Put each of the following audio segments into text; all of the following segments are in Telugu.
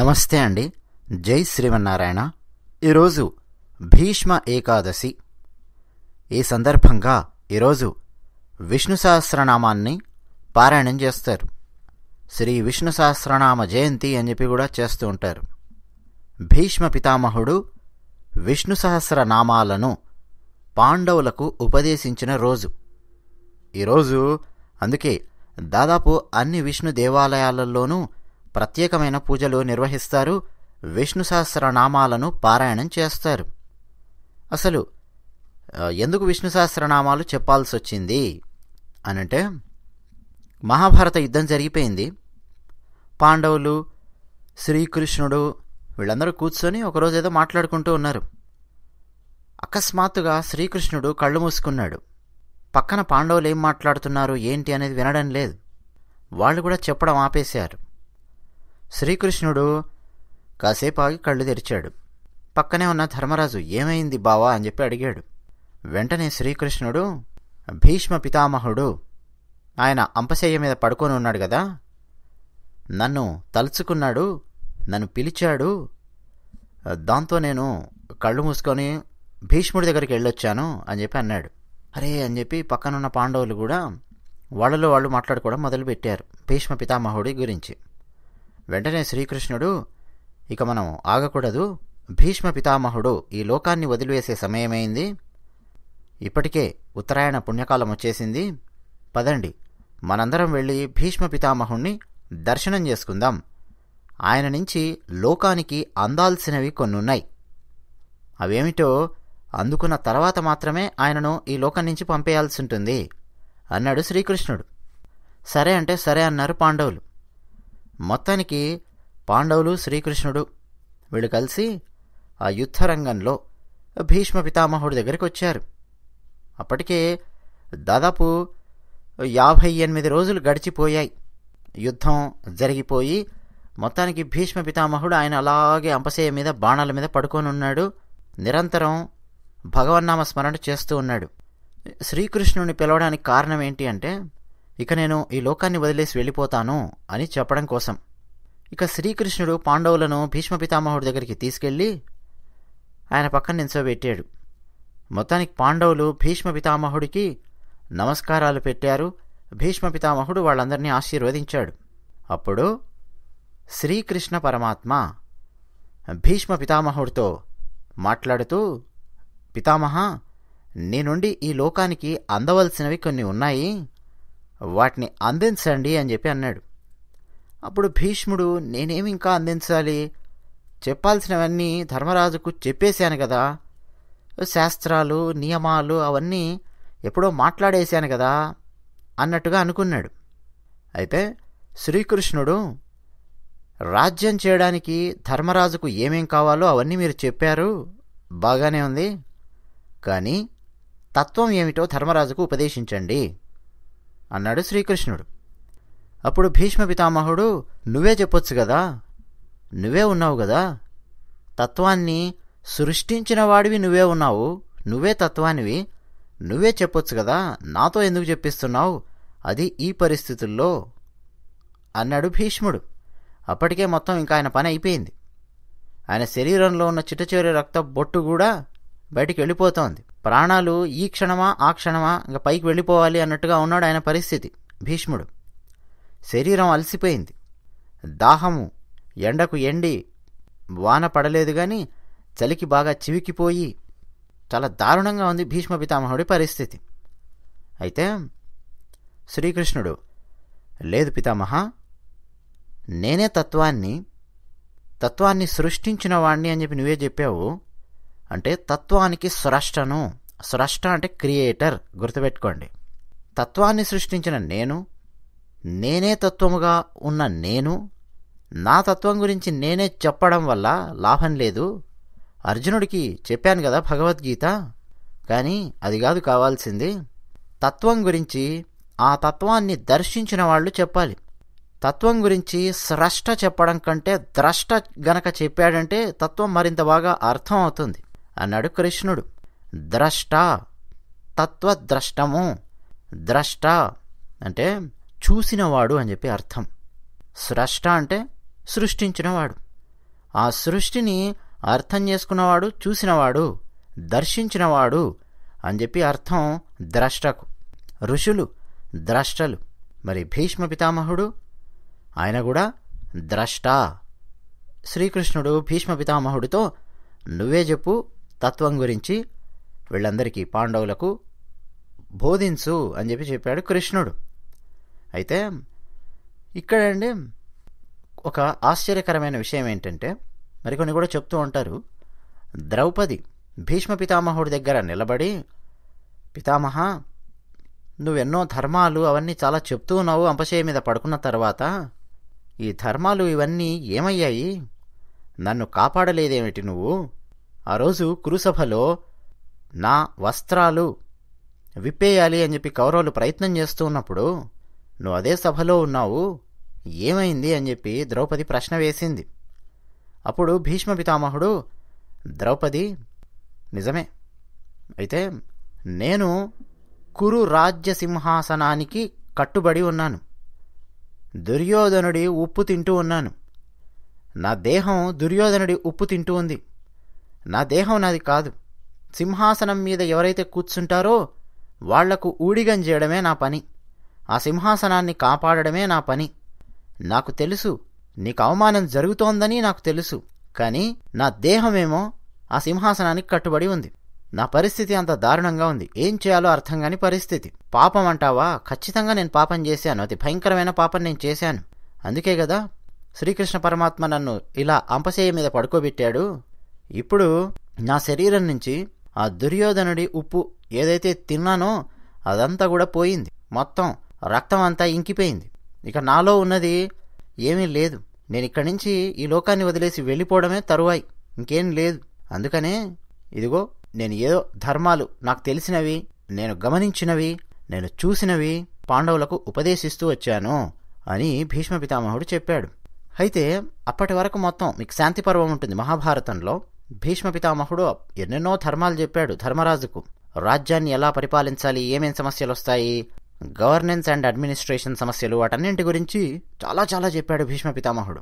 నమస్తే అండి జై శ్రీమన్నారాయణ ఈరోజు భీష్మ ఏకాదశి ఈ సందర్భంగా ఈరోజు విష్ణు సహస్రనామాన్ని పారాయణం చేస్తారు శ్రీ విష్ణు సహస్రనామ జయంతి అని చెప్పి కూడా చేస్తూ ఉంటారు భీష్మ పితామహుడు విష్ణు సహస్రనామాలను పాండవులకు ఉపదేశించిన రోజు ఈరోజు అందుకే దాదాపు అన్ని విష్ణు దేవాలయాలలోనూ ప్రత్యేకమైన పూజలు నిర్వహిస్తారు విష్ణు సహస్ర నామాలను పారాయణం చేస్తారు అసలు ఎందుకు విష్ణు సహస్రనామాలు చెప్పాల్సి వచ్చింది అనంటే మహాభారత యుద్ధం జరిగిపోయింది పాండవులు శ్రీకృష్ణుడు వీళ్ళందరూ కూర్చొని ఒకరోజు ఏదో మాట్లాడుకుంటూ ఉన్నారు అకస్మాత్తుగా శ్రీకృష్ణుడు కళ్ళు మూసుకున్నాడు పక్కన పాండవులు ఏం మాట్లాడుతున్నారు ఏంటి అనేది వినడం లేదు వాళ్ళు కూడా చెప్పడం ఆపేశారు శ్రీకృష్ణుడు కాసేపు ఆగి కళ్ళు తెరిచాడు పక్కనే ఉన్న ధర్మరాజు ఏమైంది బావా అని చెప్పి అడిగాడు వెంటనే శ్రీకృష్ణుడు భీష్మ పితామహుడు ఆయన అంపశయ్య మీద పడుకొని ఉన్నాడు కదా నన్ను తలుచుకున్నాడు నన్ను పిలిచాడు దాంతో నేను కళ్ళు మూసుకొని భీష్ముడి దగ్గరికి వెళ్ళొచ్చాను అని చెప్పి అన్నాడు అరే అని చెప్పి పక్కనున్న పాండవులు కూడా వాళ్ళలో వాళ్ళు మాట్లాడుకోవడం మొదలుపెట్టారు భీష్మ పితామహుడి గురించి వెంటనే శ్రీకృష్ణుడు ఇక మనం ఆగకూడదు భీష్మ పితామహుడు ఈ లోకాన్ని వదిలివేసే సమయమైంది ఇప్పటికే ఉత్తరాయణ పుణ్యకాలం వచ్చేసింది పదండి మనందరం వెళ్ళి భీష్మ పితామహుణ్ణి దర్శనం చేసుకుందాం ఆయన నుంచి లోకానికి అందాల్సినవి కొన్నున్నాయి అవేమిటో అందుకున్న తర్వాత మాత్రమే ఆయనను ఈ లోకం నుంచి పంపేయాల్సి ఉంటుంది అన్నాడు శ్రీకృష్ణుడు సరే అంటే సరే అన్నారు పాండవులు మొత్తానికి పాండవులు శ్రీకృష్ణుడు వీళ్ళు కలిసి ఆ యుద్ధ రంగంలో భీష్మ పితామహుడి దగ్గరికి వచ్చారు అప్పటికే దాదాపు యాభై ఎనిమిది రోజులు గడిచిపోయాయి యుద్ధం జరిగిపోయి మొత్తానికి భీష్మ పితామహుడు ఆయన అలాగే అంపసేయ మీద బాణాల మీద పడుకొని ఉన్నాడు నిరంతరం భగవన్నామ స్మరణ చేస్తూ ఉన్నాడు శ్రీకృష్ణుని పిలవడానికి కారణం ఏంటి అంటే ఇక నేను ఈ లోకాన్ని వదిలేసి వెళ్ళిపోతాను అని చెప్పడం కోసం ఇక శ్రీకృష్ణుడు పాండవులను భీష్మ పితామహుడి దగ్గరికి తీసుకెళ్ళి ఆయన పక్కన నించోబెట్టాడు మొత్తానికి పాండవులు భీష్మ పితామహుడికి నమస్కారాలు పెట్టారు భీష్మ పితామహుడు వాళ్ళందరినీ ఆశీర్వదించాడు అప్పుడు శ్రీకృష్ణ పరమాత్మ భీష్మ పితామహుడితో మాట్లాడుతూ పితామహ నీ నుండి ఈ లోకానికి అందవలసినవి కొన్ని ఉన్నాయి వాటిని అందించండి అని చెప్పి అన్నాడు అప్పుడు భీష్ముడు నేనేమి ఇంకా అందించాలి చెప్పాల్సినవన్నీ ధర్మరాజుకు చెప్పేశాను కదా శాస్త్రాలు నియమాలు అవన్నీ ఎప్పుడో మాట్లాడేశాను కదా అన్నట్టుగా అనుకున్నాడు అయితే శ్రీకృష్ణుడు రాజ్యం చేయడానికి ధర్మరాజుకు ఏమేం కావాలో అవన్నీ మీరు చెప్పారు బాగానే ఉంది కానీ తత్వం ఏమిటో ధర్మరాజుకు ఉపదేశించండి అన్నాడు శ్రీకృష్ణుడు అప్పుడు భీష్మ పితామహుడు నువ్వే చెప్పొచ్చు కదా నువ్వే ఉన్నావు కదా తత్వాన్ని సృష్టించిన వాడివి నువ్వే ఉన్నావు నువ్వే తత్వానివి నువ్వే చెప్పొచ్చు కదా నాతో ఎందుకు చెప్పిస్తున్నావు అది ఈ పరిస్థితుల్లో అన్నాడు భీష్ముడు అప్పటికే మొత్తం ఇంకా ఆయన పని అయిపోయింది ఆయన శరీరంలో ఉన్న చిట్టచివరి రక్త బొట్టు కూడా బయటికి వెళ్ళిపోతోంది ప్రాణాలు ఈ క్షణమా ఆ క్షణమా ఇంకా పైకి వెళ్ళిపోవాలి అన్నట్టుగా ఉన్నాడు ఆయన పరిస్థితి భీష్ముడు శరీరం అలసిపోయింది దాహము ఎండకు ఎండి వాన పడలేదు కానీ చలికి బాగా చివికిపోయి చాలా దారుణంగా ఉంది భీష్మ పితామహుడి పరిస్థితి అయితే శ్రీకృష్ణుడు లేదు పితామహ నేనే తత్వాన్ని తత్వాన్ని సృష్టించిన వాణ్ణి అని చెప్పి నువ్వే చెప్పావు అంటే తత్వానికి స్రష్టను స్రష్ట అంటే క్రియేటర్ గుర్తుపెట్టుకోండి తత్వాన్ని సృష్టించిన నేను నేనే తత్వముగా ఉన్న నేను నా తత్వం గురించి నేనే చెప్పడం వల్ల లాభం లేదు అర్జునుడికి చెప్పాను కదా భగవద్గీత కానీ అది కాదు కావాల్సింది తత్వం గురించి ఆ తత్వాన్ని దర్శించిన వాళ్ళు చెప్పాలి తత్వం గురించి స్రష్ట చెప్పడం కంటే ద్రష్ట గనక చెప్పాడంటే తత్వం మరింత బాగా అర్థం అవుతుంది అన్నాడు కృష్ణుడు ద్రష్ట తత్వద్రష్టము ద్రష్ట అంటే చూసినవాడు అని చెప్పి అర్థం స్రష్ట అంటే సృష్టించినవాడు ఆ సృష్టిని అర్థం చేసుకున్నవాడు చూసినవాడు దర్శించినవాడు అని చెప్పి అర్థం ద్రష్టకు ఋషులు ద్రష్టలు మరి భీష్మ పితామహుడు ఆయన కూడా ద్రష్ట శ్రీకృష్ణుడు భీష్మ పితామహుడితో నువ్వే చెప్పు తత్వం గురించి వీళ్ళందరికీ పాండవులకు బోధించు అని చెప్పి చెప్పాడు కృష్ణుడు అయితే ఇక్కడండి ఒక ఆశ్చర్యకరమైన విషయం ఏంటంటే మరికొన్ని కూడా చెప్తూ ఉంటారు ద్రౌపది భీష్మ పితామహుడి దగ్గర నిలబడి పితామహ నువ్వెన్నో ధర్మాలు అవన్నీ చాలా చెప్తూ ఉన్నావు అంపశయ మీద పడుకున్న తర్వాత ఈ ధర్మాలు ఇవన్నీ ఏమయ్యాయి నన్ను కాపాడలేదేమిటి నువ్వు ఆ రోజు కురుసభలో నా వస్త్రాలు విప్పేయాలి అని చెప్పి కౌరవులు ప్రయత్నం చేస్తూ ఉన్నప్పుడు నువ్వు అదే సభలో ఉన్నావు ఏమైంది అని చెప్పి ద్రౌపది ప్రశ్న వేసింది అప్పుడు భీష్మ పితామహుడు ద్రౌపది నిజమే అయితే నేను కురు రాజ్య సింహాసనానికి కట్టుబడి ఉన్నాను దుర్యోధనుడి ఉప్పు తింటూ ఉన్నాను నా దేహం దుర్యోధనుడి ఉప్పు తింటూ ఉంది నా దేహం నాది కాదు సింహాసనం మీద ఎవరైతే కూర్చుంటారో వాళ్లకు ఊడిగం చేయడమే నా పని ఆ సింహాసనాన్ని కాపాడడమే నా పని నాకు తెలుసు నీకు అవమానం జరుగుతోందని నాకు తెలుసు కాని నా దేహమేమో ఆ సింహాసనానికి కట్టుబడి ఉంది నా పరిస్థితి అంత దారుణంగా ఉంది ఏం చేయాలో అర్థం కాని పరిస్థితి పాపం అంటావా ఖచ్చితంగా నేను పాపం చేశాను అతి భయంకరమైన పాపం నేను చేశాను అందుకే కదా శ్రీకృష్ణ పరమాత్మ నన్ను ఇలా అంపశేయ మీద పడుకోబెట్టాడు ఇప్పుడు నా శరీరం నుంచి ఆ దుర్యోధనుడి ఉప్పు ఏదైతే తిన్నానో అదంతా కూడా పోయింది మొత్తం రక్తం అంతా ఇంకిపోయింది ఇక నాలో ఉన్నది ఏమీ లేదు నేను ఇక్కడి నుంచి ఈ లోకాన్ని వదిలేసి వెళ్ళిపోవడమే తరువాయి ఇంకేం లేదు అందుకనే ఇదిగో నేను ఏదో ధర్మాలు నాకు తెలిసినవి నేను గమనించినవి నేను చూసినవి పాండవులకు ఉపదేశిస్తూ వచ్చాను అని భీష్మ పితామహుడు చెప్పాడు అయితే అప్పటి వరకు మొత్తం మీకు శాంతి పర్వం ఉంటుంది మహాభారతంలో భీష్మ పితామహుడు ఎన్నెన్నో ధర్మాలు చెప్పాడు ధర్మరాజుకు రాజ్యాన్ని ఎలా పరిపాలించాలి ఏమేం సమస్యలు వస్తాయి గవర్నెన్స్ అండ్ అడ్మినిస్ట్రేషన్ సమస్యలు వాటన్నింటి గురించి చాలా చాలా చెప్పాడు భీష్మ పితామహుడు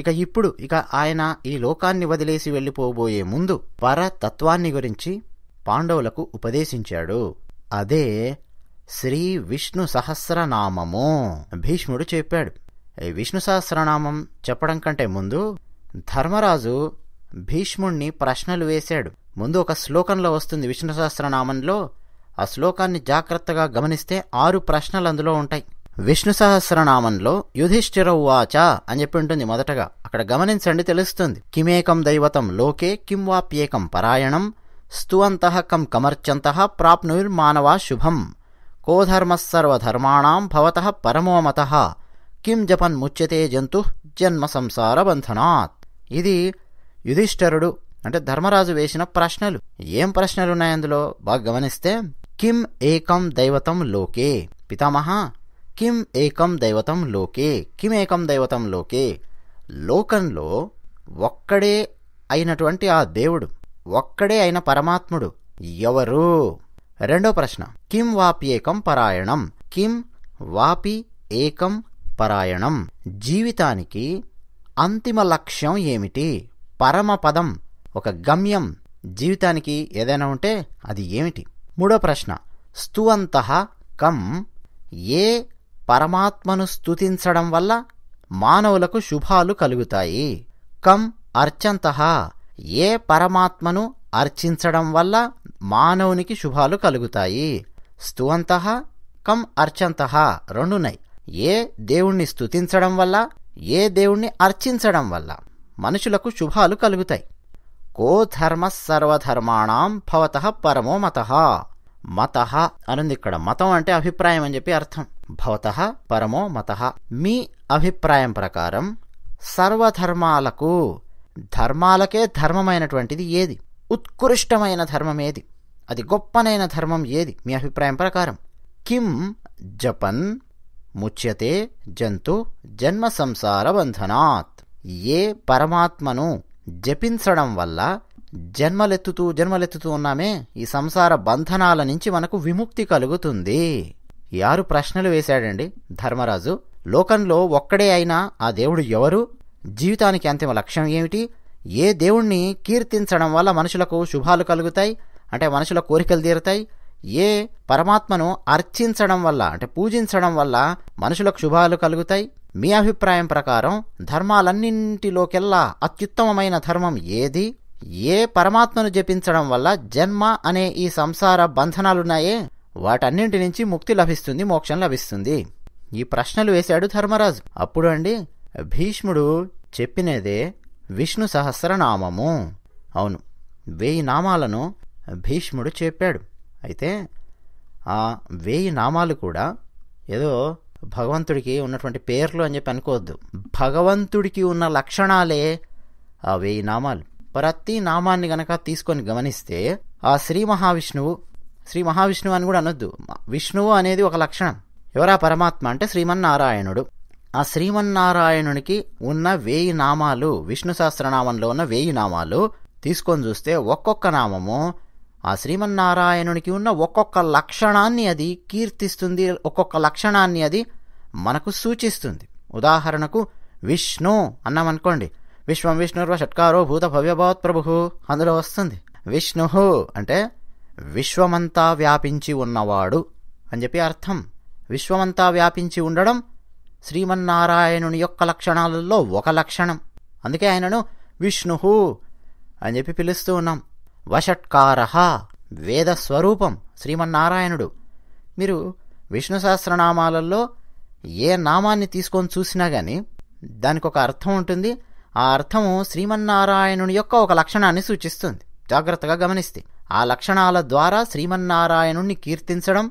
ఇక ఇప్పుడు ఇక ఆయన ఈ లోకాన్ని వదిలేసి వెళ్ళిపోబోయే ముందు పరతత్వాన్ని గురించి పాండవులకు ఉపదేశించాడు అదే శ్రీ విష్ణు సహస్రనామము భీష్ముడు చెప్పాడు విష్ణు సహస్రనామం చెప్పడం కంటే ముందు ధర్మరాజు భీష్ముణ్ణి ప్రశ్నలు వేశాడు ముందు ఒక శ్లోకంలో వస్తుంది విష్ణు సహస్రనామంలో ఆ శ్లోకాన్ని జాగ్రత్తగా గమనిస్తే ఆరు ప్రశ్నలు అందులో ఉంటాయి విష్ణు సహస్రనామంలో యుధిష్ఠిర ఉచ అని చెప్పి ఉంటుంది మొదటగా అక్కడ గమనించండి తెలుస్తుంది కిమేకం దైవతం లోకే కిం వాప్యేకం పరాయణం స్తువంత కం కమర్చంత ప్రాప్నుర్మానవా శుభం కోధర్మసర్వధర్మాణం భవత పరమోమత కిం జపన్ ముచ్యతే జంతు జన్మ సంసార బంధనాత్ ఇది యుధిష్ఠరుడు అంటే ధర్మరాజు వేసిన ప్రశ్నలు ఏం ప్రశ్నలున్నాయి అందులో బాగా గమనిస్తే కిం ఏకం దైవతం లోకే పితామహ కిం ఏకం దైవతం లోకే కిం ఏకం దైవతం లోకే లోకంలో ఒక్కడే అయినటువంటి ఆ దేవుడు ఒక్కడే అయిన పరమాత్ముడు ఎవరు రెండో ప్రశ్న కిం వాపి ఏకం పరాయణం కిం వాపి ఏకం పరాయణం జీవితానికి అంతిమ లక్ష్యం ఏమిటి పరమపదం ఒక గమ్యం జీవితానికి ఏదైనా ఉంటే అది ఏమిటి మూడో ప్రశ్న స్తువంత కం ఏ పరమాత్మను స్థుతించడం వల్ల మానవులకు శుభాలు కలుగుతాయి కం అర్చంత ఏ పరమాత్మను అర్చించడం వల్ల మానవునికి శుభాలు కలుగుతాయి స్తువంత కం అర్చంత రెండున్నాయి ఏ దేవుణ్ణి స్తుతించడం వల్ల ఏ దేవుణ్ణి అర్చించడం వల్ల మనుషులకు శుభాలు కలుగుతాయి కో ధర్మ సర్వధర్మాణం భవత పరమో మత మత అనుంది ఇక్కడ మతం అంటే అభిప్రాయం అని చెప్పి అర్థం భవత పరమో మత మీ అభిప్రాయం ప్రకారం సర్వధర్మాలకు ధర్మాలకే ధర్మమైనటువంటిది ఏది ఉత్కృష్టమైన ధర్మం ఏది అది గొప్పనైన ధర్మం ఏది మీ అభిప్రాయం ప్రకారం కిం జపన్ ముచ్యతే జంతు జన్మ సంసార బంధనాత్ ఏ పరమాత్మను జపించడం వల్ల జన్మలెత్తుతూ జన్మలెత్తుతూ ఉన్నామే ఈ సంసార బంధనాల నుంచి మనకు విముక్తి కలుగుతుంది యారు ప్రశ్నలు వేశాడండి ధర్మరాజు లోకంలో ఒక్కడే అయినా ఆ దేవుడు ఎవరు జీవితానికి అంతిమ లక్ష్యం ఏమిటి ఏ దేవుణ్ణి కీర్తించడం వల్ల మనుషులకు శుభాలు కలుగుతాయి అంటే మనుషుల కోరికలు తీరుతాయి ఏ పరమాత్మను అర్చించడం వల్ల అంటే పూజించడం వల్ల మనుషులకు శుభాలు కలుగుతాయి మీ అభిప్రాయం ప్రకారం ధర్మాలన్నింటిలోకెల్లా అత్యుత్తమమైన ధర్మం ఏది ఏ పరమాత్మను జపించడం వల్ల జన్మ అనే ఈ సంసార బంధనాలున్నాయే వాటన్నింటి నుంచి ముక్తి లభిస్తుంది మోక్షం లభిస్తుంది ఈ ప్రశ్నలు వేశాడు ధర్మరాజు అప్పుడు అండి భీష్ముడు చెప్పినదే విష్ణు సహస్రనామము అవును వేయి నామాలను భీష్ముడు చెప్పాడు అయితే ఆ వేయి నామాలు కూడా ఏదో భగవంతుడికి ఉన్నటువంటి పేర్లు అని చెప్పి అనుకోవద్దు భగవంతుడికి ఉన్న లక్షణాలే ఆ వేయి నామాలు ప్రతి నామాన్ని గనక తీసుకొని గమనిస్తే ఆ శ్రీ మహావిష్ణువు శ్రీ మహావిష్ణువు అని కూడా అనొద్దు విష్ణువు అనేది ఒక లక్షణం ఎవరా పరమాత్మ అంటే శ్రీమన్నారాయణుడు ఆ శ్రీమన్నారాయణునికి ఉన్న వేయి నామాలు విష్ణు సహస్రనామంలో ఉన్న వేయి నామాలు తీసుకొని చూస్తే ఒక్కొక్క నామము ఆ శ్రీమన్నారాయణునికి ఉన్న ఒక్కొక్క లక్షణాన్ని అది కీర్తిస్తుంది ఒక్కొక్క లక్షణాన్ని అది మనకు సూచిస్తుంది ఉదాహరణకు విష్ణు అన్నామనుకోండి విశ్వం విష్ణుర్వ షట్కారో భూత భవ్యభవత్ ప్రభు అందులో వస్తుంది విష్ణు అంటే విశ్వమంతా వ్యాపించి ఉన్నవాడు అని చెప్పి అర్థం విశ్వమంతా వ్యాపించి ఉండడం శ్రీమన్నారాయణుని యొక్క లక్షణాలలో ఒక లక్షణం అందుకే ఆయనను విష్ణు అని చెప్పి పిలుస్తూ ఉన్నాం వషట్కారహ వేదస్వరూపం శ్రీమన్నారాయణుడు మీరు విష్ణు సహస్రనామాలలో ఏ నామాన్ని తీసుకొని చూసినా కానీ దానికి ఒక అర్థం ఉంటుంది ఆ అర్థము శ్రీమన్నారాయణుని యొక్క ఒక లక్షణాన్ని సూచిస్తుంది జాగ్రత్తగా గమనిస్తే ఆ లక్షణాల ద్వారా శ్రీమన్నారాయణుణ్ణి కీర్తించడం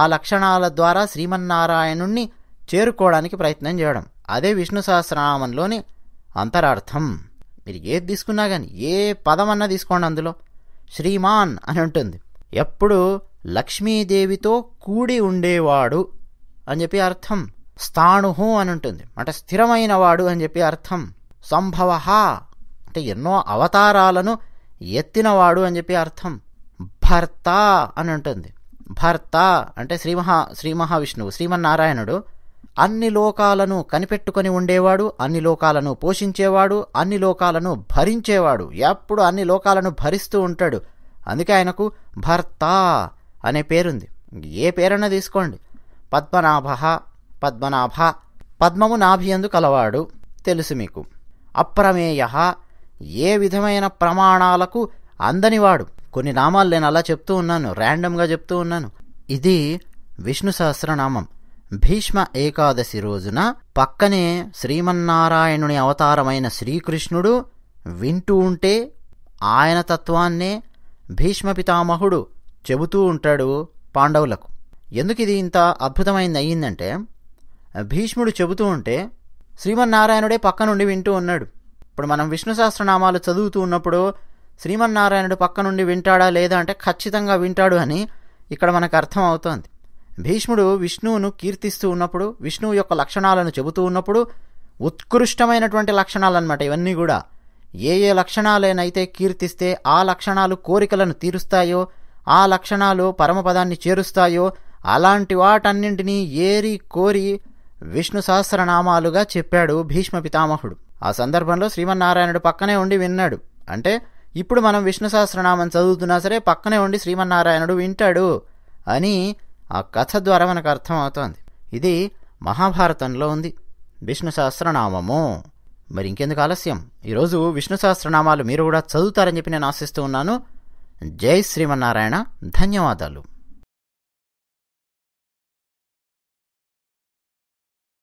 ఆ లక్షణాల ద్వారా శ్రీమన్నారాయణుణ్ణి చేరుకోవడానికి ప్రయత్నం చేయడం అదే విష్ణు సహస్రనామంలోని అంతరార్థం మీరు ఏది తీసుకున్నా కానీ ఏ పదం అన్నా తీసుకోండి అందులో శ్రీమాన్ అని ఉంటుంది ఎప్పుడు లక్ష్మీదేవితో కూడి ఉండేవాడు అని చెప్పి అర్థం స్థాణుహు అని ఉంటుంది అంటే స్థిరమైన వాడు అని చెప్పి అర్థం సంభవ అంటే ఎన్నో అవతారాలను ఎత్తినవాడు అని చెప్పి అర్థం భర్త అని ఉంటుంది భర్త అంటే శ్రీ మహా శ్రీ మహావిష్ణువు శ్రీమన్నారాయణుడు అన్ని లోకాలను కనిపెట్టుకొని ఉండేవాడు అన్ని లోకాలను పోషించేవాడు అన్ని లోకాలను భరించేవాడు ఎప్పుడు అన్ని లోకాలను భరిస్తూ ఉంటాడు అందుకే ఆయనకు భర్త అనే పేరుంది ఏ పేరైనా తీసుకోండి పద్మనాభ పద్మనాభ పద్మము నాభియందు కలవాడు తెలుసు మీకు అప్రమేయ ఏ విధమైన ప్రమాణాలకు అందనివాడు కొన్ని నామాలు నేను అలా చెప్తూ ఉన్నాను ర్యాండమ్గా చెప్తూ ఉన్నాను ఇది విష్ణు సహస్రనామం భీష్మ ఏకాదశి రోజున పక్కనే శ్రీమన్నారాయణుని అవతారమైన శ్రీకృష్ణుడు వింటూ ఉంటే ఆయన తత్వాన్నే భీష్మ పితామహుడు చెబుతూ ఉంటాడు పాండవులకు ఎందుకు ఇది ఇంత అద్భుతమైంది అయ్యిందంటే భీష్ముడు చెబుతూ ఉంటే శ్రీమన్నారాయణుడే పక్క నుండి వింటూ ఉన్నాడు ఇప్పుడు మనం విష్ణు సహస్రనామాలు చదువుతూ ఉన్నప్పుడు శ్రీమన్నారాయణుడు పక్క నుండి వింటాడా లేదా అంటే ఖచ్చితంగా వింటాడు అని ఇక్కడ మనకు అర్థం అవుతోంది భీష్ముడు విష్ణువును కీర్తిస్తూ ఉన్నప్పుడు విష్ణువు యొక్క లక్షణాలను చెబుతూ ఉన్నప్పుడు ఉత్కృష్టమైనటువంటి లక్షణాలు అన్నమాట ఇవన్నీ కూడా ఏ ఏ లక్షణాలేనైతే కీర్తిస్తే ఆ లక్షణాలు కోరికలను తీరుస్తాయో ఆ లక్షణాలు పరమపదాన్ని చేరుస్తాయో అలాంటి వాటన్నింటినీ ఏరి కోరి విష్ణు సహస్రనామాలుగా చెప్పాడు భీష్మ పితామహుడు ఆ సందర్భంలో శ్రీమన్నారాయణుడు పక్కనే ఉండి విన్నాడు అంటే ఇప్పుడు మనం విష్ణు సహస్రనామం చదువుతున్నా సరే పక్కనే ఉండి శ్రీమన్నారాయణుడు వింటాడు అని ఆ కథ ద్వారా మనకు అర్థమవుతోంది ఇది మహాభారతంలో ఉంది విష్ణు సహస్రనామము మరి ఇంకెందుకు ఆలస్యం ఈరోజు విష్ణు సహస్రనామాలు మీరు కూడా చదువుతారని చెప్పి నేను ఆశిస్తూ ఉన్నాను జై శ్రీమన్నారాయణ ధన్యవాదాలు